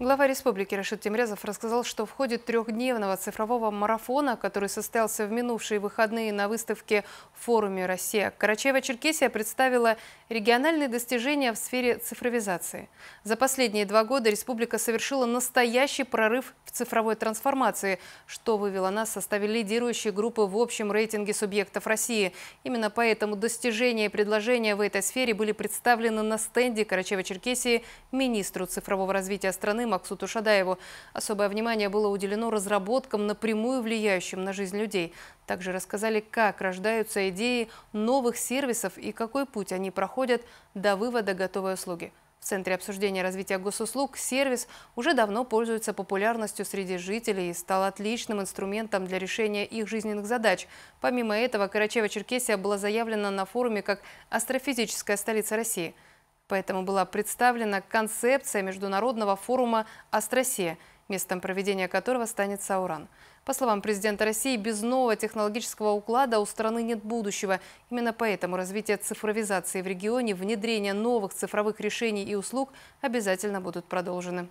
Глава республики Рашид Тимрязов рассказал, что в ходе трехдневного цифрового марафона, который состоялся в минувшие выходные на выставке «Форуме Россия», Карачаева-Черкесия представила региональные достижения в сфере цифровизации. За последние два года республика совершила настоящий прорыв в цифровой трансформации, что вывело нас в составе лидирующей группы в общем рейтинге субъектов России. Именно поэтому достижения и предложения в этой сфере были представлены на стенде Карачаева-Черкесии министру цифрового развития страны страны Максуту Шадаеву. Особое внимание было уделено разработкам, напрямую влияющим на жизнь людей. Также рассказали, как рождаются идеи новых сервисов и какой путь они проходят до вывода готовой услуги. В Центре обсуждения развития госуслуг сервис уже давно пользуется популярностью среди жителей и стал отличным инструментом для решения их жизненных задач. Помимо этого, Карачева-Черкесия была заявлена на форуме как астрофизическая столица России – Поэтому была представлена концепция Международного форума «Остросия», местом проведения которого станет Сауран. По словам президента России, без нового технологического уклада у страны нет будущего. Именно поэтому развитие цифровизации в регионе, внедрение новых цифровых решений и услуг обязательно будут продолжены.